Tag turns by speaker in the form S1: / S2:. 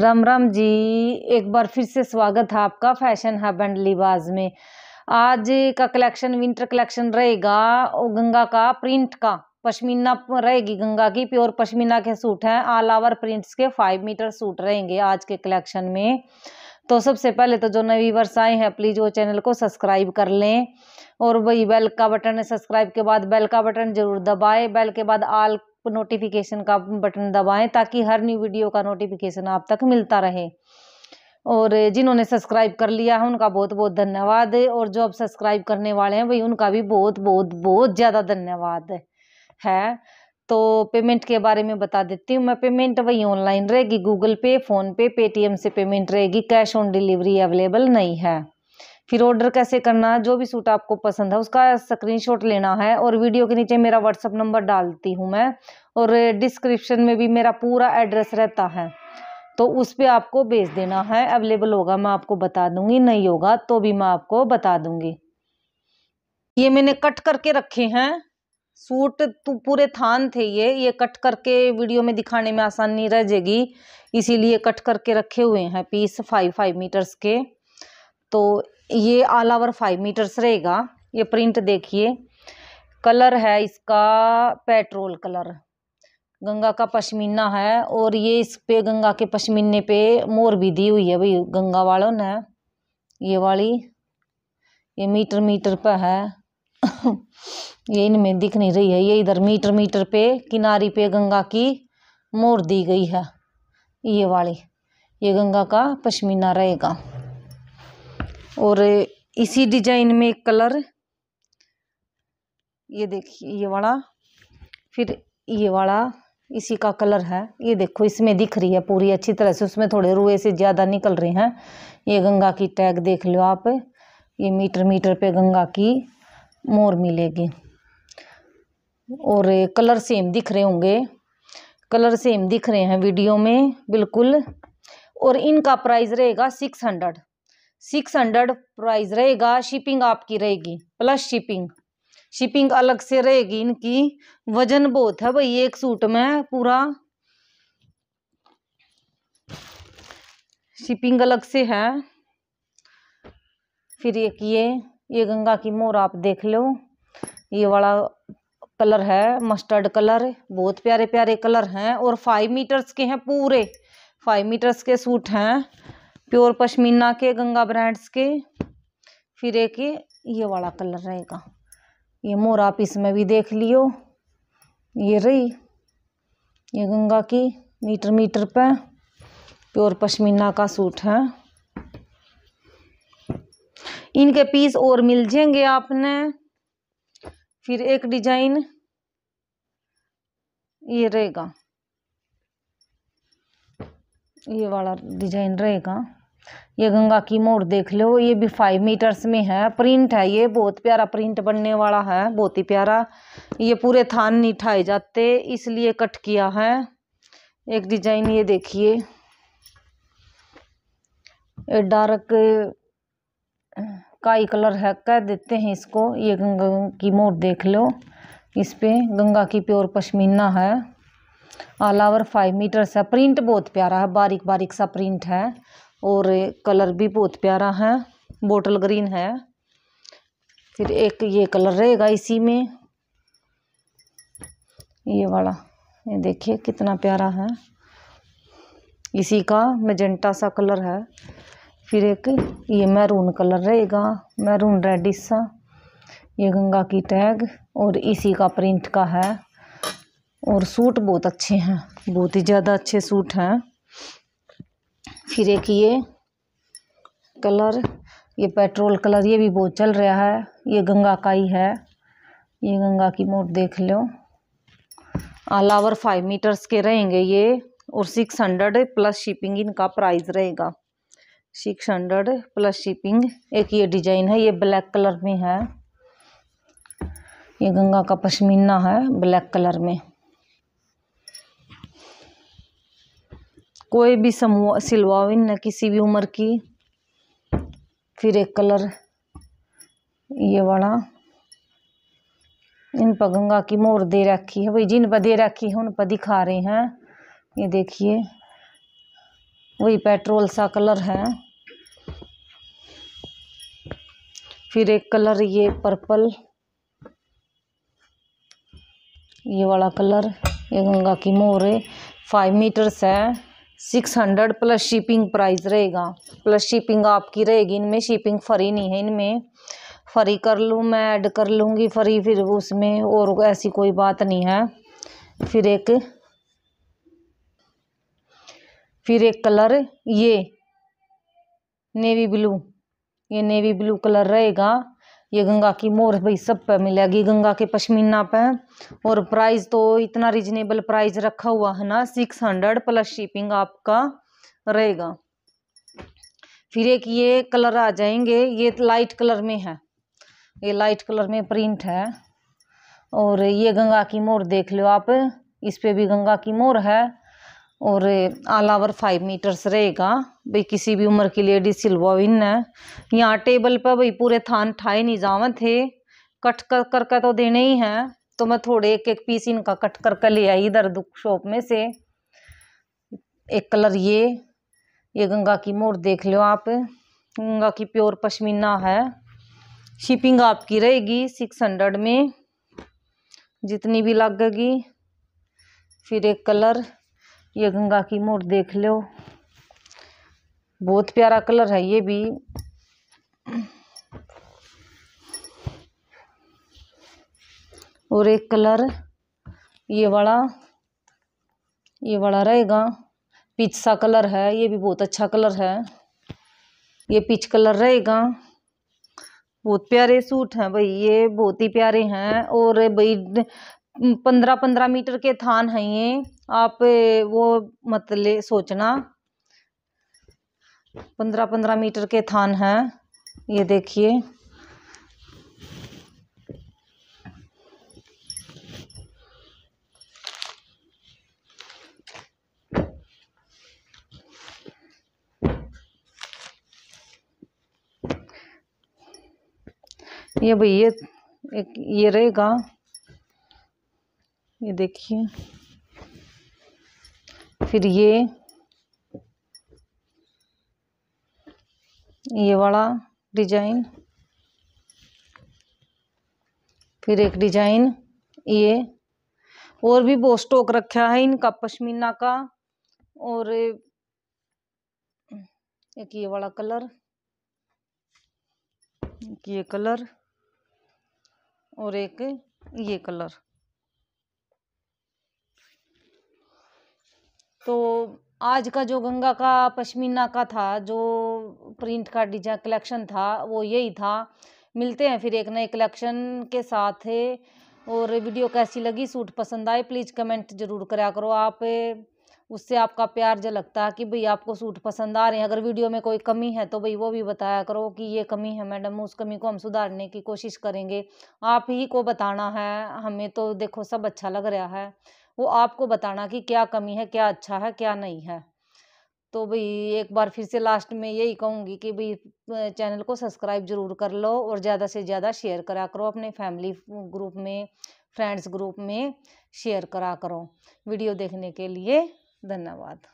S1: राम राम जी एक बार फिर से स्वागत है आपका फैशन हब एंड लिबाज में आज का कलेक्शन विंटर कलेक्शन रहेगा गंगा का प्रिंट का पश्मीना रहेगी गंगा की प्योर पश्मीना के सूट हैं ऑल आवर प्रिंट्स के फाइव मीटर सूट रहेंगे आज के कलेक्शन में तो सबसे पहले तो जो नए व्यूवर्स आए हैं प्लीज़ वो चैनल को सब्सक्राइब कर लें और वही बेल का बटन सब्सक्राइब के बाद बेल का बटन जरूर दबाए बेल के बाद आल नोटिफिकेशन का बटन दबाएं ताकि हर न्यू वीडियो का नोटिफिकेशन आप तक मिलता रहे और जिन्होंने सब्सक्राइब कर लिया है उनका बहुत बहुत धन्यवाद और जो अब सब्सक्राइब करने वाले हैं वही उनका भी बहुत बहुत बहुत ज़्यादा धन्यवाद है तो पेमेंट के बारे में बता देती हूँ मैं पेमेंट वही ऑनलाइन रहेगी गूगल पे फ़ोन पे पेटीएम से पेमेंट रहेगी कैश ऑन डिलीवरी अवेलेबल नहीं है फिर ऑर्डर कैसे करना है जो भी सूट आपको पसंद है उसका स्क्रीनशॉट लेना है और वीडियो के नीचे मेरा व्हाट्सअप नंबर डालती हूँ मैं और डिस्क्रिप्शन में भी मेरा पूरा एड्रेस रहता है तो उस पर आपको भेज देना है अवेलेबल होगा मैं आपको बता दूंगी नहीं होगा तो भी मैं आपको बता दूंगी ये मैंने कट करके रखे हैं सूट तो पूरे थान थे ये ये कट करके वीडियो में दिखाने में आसानी रह जाएगी इसीलिए कट करके रखे हुए हैं पीस फाइव फाइव मीटर्स के तो ये ऑल ओवर फाइव मीटर्स रहेगा ये प्रिंट देखिए कलर है इसका पेट्रोल कलर गंगा का पश्मीना है और ये इस पे गंगा के पश्मीने पे मोर भी दी हुई है भाई गंगा वालों ने ये वाली ये मीटर मीटर पे है ये इनमें दिख नहीं रही है ये इधर मीटर मीटर पे किनारी पे गंगा की मोर दी गई है ये वाली ये गंगा का पश्मीना रहेगा और इसी डिजाइन में एक कलर ये देखिए ये वाला फिर ये वाला इसी का कलर है ये देखो इसमें दिख रही है पूरी अच्छी तरह से उसमें थोड़े रुए से ज़्यादा निकल रहे हैं ये गंगा की टैग देख लो आप ये मीटर मीटर पे गंगा की मोर मिलेगी और कलर सेम दिख रहे होंगे कलर सेम दिख रहे हैं वीडियो में बिल्कुल और इनका प्राइस रहेगा six hundred six hundred price रहेगा शिपिंग आपकी रहेगी प्लस शिपिंग शिपिंग अलग से रहेगी इनकी वजन बहुत है भाई एक सूट में पूरा शिपिंग अलग से है फिर एक ये ये गंगा की मोर आप देख लो ये वाला कलर है मस्टर्ड कलर बहुत प्यारे प्यारे कलर हैं और फाइव मीटर्स के हैं पूरे फाइव मीटर्स के सूट हैं प्योर पश्मीना के गंगा ब्रांड्स के फिर एक ये वाला कलर रहेगा ये मोर आप इसमें भी देख लियो ये रही ये गंगा की मीटर मीटर पे प्योर पश्मीना का सूट है इनके पीस और मिल जाएंगे आपने फिर एक डिजाइन ये रहेगा ये वाला डिजाइन रहेगा ये गंगा की मोर देख लो ये भी फाइव मीटर्स में है प्रिंट है ये बहुत प्यारा प्रिंट बनने वाला है बहुत ही प्यारा ये पूरे थान नहीं ठाए जाते इसलिए कट किया है एक डिजाइन ये देखिए डार्क काई कलर है कह देते हैं इसको ये गंगा की मोर देख लो इस पर गंगा की प्योर पश्मीना है ऑल आवर फाइव मीटर सा प्रिंट बहुत प्यारा है बारीक बारीक सा प्रिंट है और कलर भी बहुत प्यारा है बोटल ग्रीन है फिर एक ये कलर रहेगा इसी में ये वाला ये देखिए कितना प्यारा है इसी का मजेंटा सा कलर है फिर एक ये मैरून कलर रहेगा मैरून रेडिश सा ये गंगा की टैग और इसी का प्रिंट का है और सूट बहुत अच्छे हैं बहुत ही ज़्यादा अच्छे सूट हैं फिर एक ये कलर ये पेट्रोल कलर ये भी बहुत चल रहा है ये गंगा का ही है ये गंगा की मोट देख लो ऑल आवर फाइव मीटर्स के रहेंगे ये और सिक्स हंड्रेड प्लस शिपिंग इनका प्राइस रहेगा सिक्स हंड्रेड प्लस शिपिंग एक ये डिजाइन है ये ब्लैक कलर में है ये गंगा का पश्मीना है ब्लैक कलर में कोई भी समूह सिलवाओ न किसी भी उम्र की फिर एक कलर ये वाला इन पर गंगा की मोर दे रखी है वही जिन पर दे रखी है उन पर दिखा रहे हैं ये देखिए वही पेट्रोल सा कलर है फिर एक कलर ये पर्पल ये वाला कलर ये गंगा की मोर है फाइव मीटर्स है six hundred plus shipping price रहेगा प्लस शिपिंग आपकी रहेगी इनमें शिपिंग फ्री नहीं है इनमें फ्री कर लूँ मैं ऐड कर लूँगी फ्री फिर उसमें और ऐसी कोई बात नहीं है फिर एक फिर एक कलर ये नेवी ब्लू ये नेवी ब्लू कलर रहेगा ये गंगा की मोर भाई सब पे मिलेगी गंगा के पश्मीना पे और प्राइस तो इतना रिजनेबल प्राइस रखा हुआ है ना सिक्स हंड्रेड प्लस शिपिंग आपका रहेगा फिर एक ये कलर आ जाएंगे ये लाइट कलर में है ये लाइट कलर में प्रिंट है और ये गंगा की मोर देख लो आप इस पे भी गंगा की मोर है और ऑल आवर फाइव मीटर्स रहेगा भाई किसी भी उम्र की लेडीज सिलवा इन है यहाँ टेबल पर भाई पूरे थान ठाए नहीं जाव थे कट कर कर तो देने ही हैं तो मैं थोड़े एक एक पीस इनका कट कर कर ले आई इधर दुख शॉप में से एक कलर ये ये गंगा की मोर देख लो आप गंगा की प्योर पश्मीना है शिपिंग आपकी रहेगी सिक्स हंड्रेड में जितनी भी लगेगी फिर एक कलर ये गंगा की मोर देख लो बहुत प्यारा कलर है ये भी और एक कलर ये वाला ये वाला रहेगा पीच सा कलर है ये भी बहुत अच्छा कलर है ये पीच कलर रहेगा बहुत प्यारे सूट हैं भाई ये बहुत ही प्यारे हैं और भाई पंद्रह पंद्रह मीटर के थान है ये आप वो मतले सोचना पंद्रह पंद्रह मीटर के थान है ये देखिए ये भैया एक ये रहेगा ये देखिए फिर ये ये वाला डिजाइन फिर एक डिजाइन ये और भी बहुत स्टॉक रखा है इनका पश्मीना का और एक ये वाला कलर एक ये कलर और एक ये कलर तो आज का जो गंगा का पश्मीना का था जो प्रिंट का डिजा कलेक्शन था वो यही था मिलते हैं फिर एक नए कलेक्शन के साथ है और वीडियो कैसी लगी सूट पसंद आए प्लीज़ कमेंट ज़रूर करा करो आप उससे आपका प्यार जो लगता है कि भाई आपको सूट पसंद आ रहे हैं अगर वीडियो में कोई कमी है तो भाई वो भी बताया करो कि ये कमी है मैडम उस कमी को हम सुधारने की कोशिश करेंगे आप ही को बताना है हमें तो देखो सब अच्छा लग रहा है वो आपको बताना कि क्या कमी है क्या अच्छा है क्या नहीं है तो भाई एक बार फिर से लास्ट में यही कहूँगी कि भाई चैनल को सब्सक्राइब जरूर कर लो और ज़्यादा से ज़्यादा शेयर करा करो अपने फैमिली ग्रुप में फ्रेंड्स ग्रुप में शेयर करा करो वीडियो देखने के लिए धन्यवाद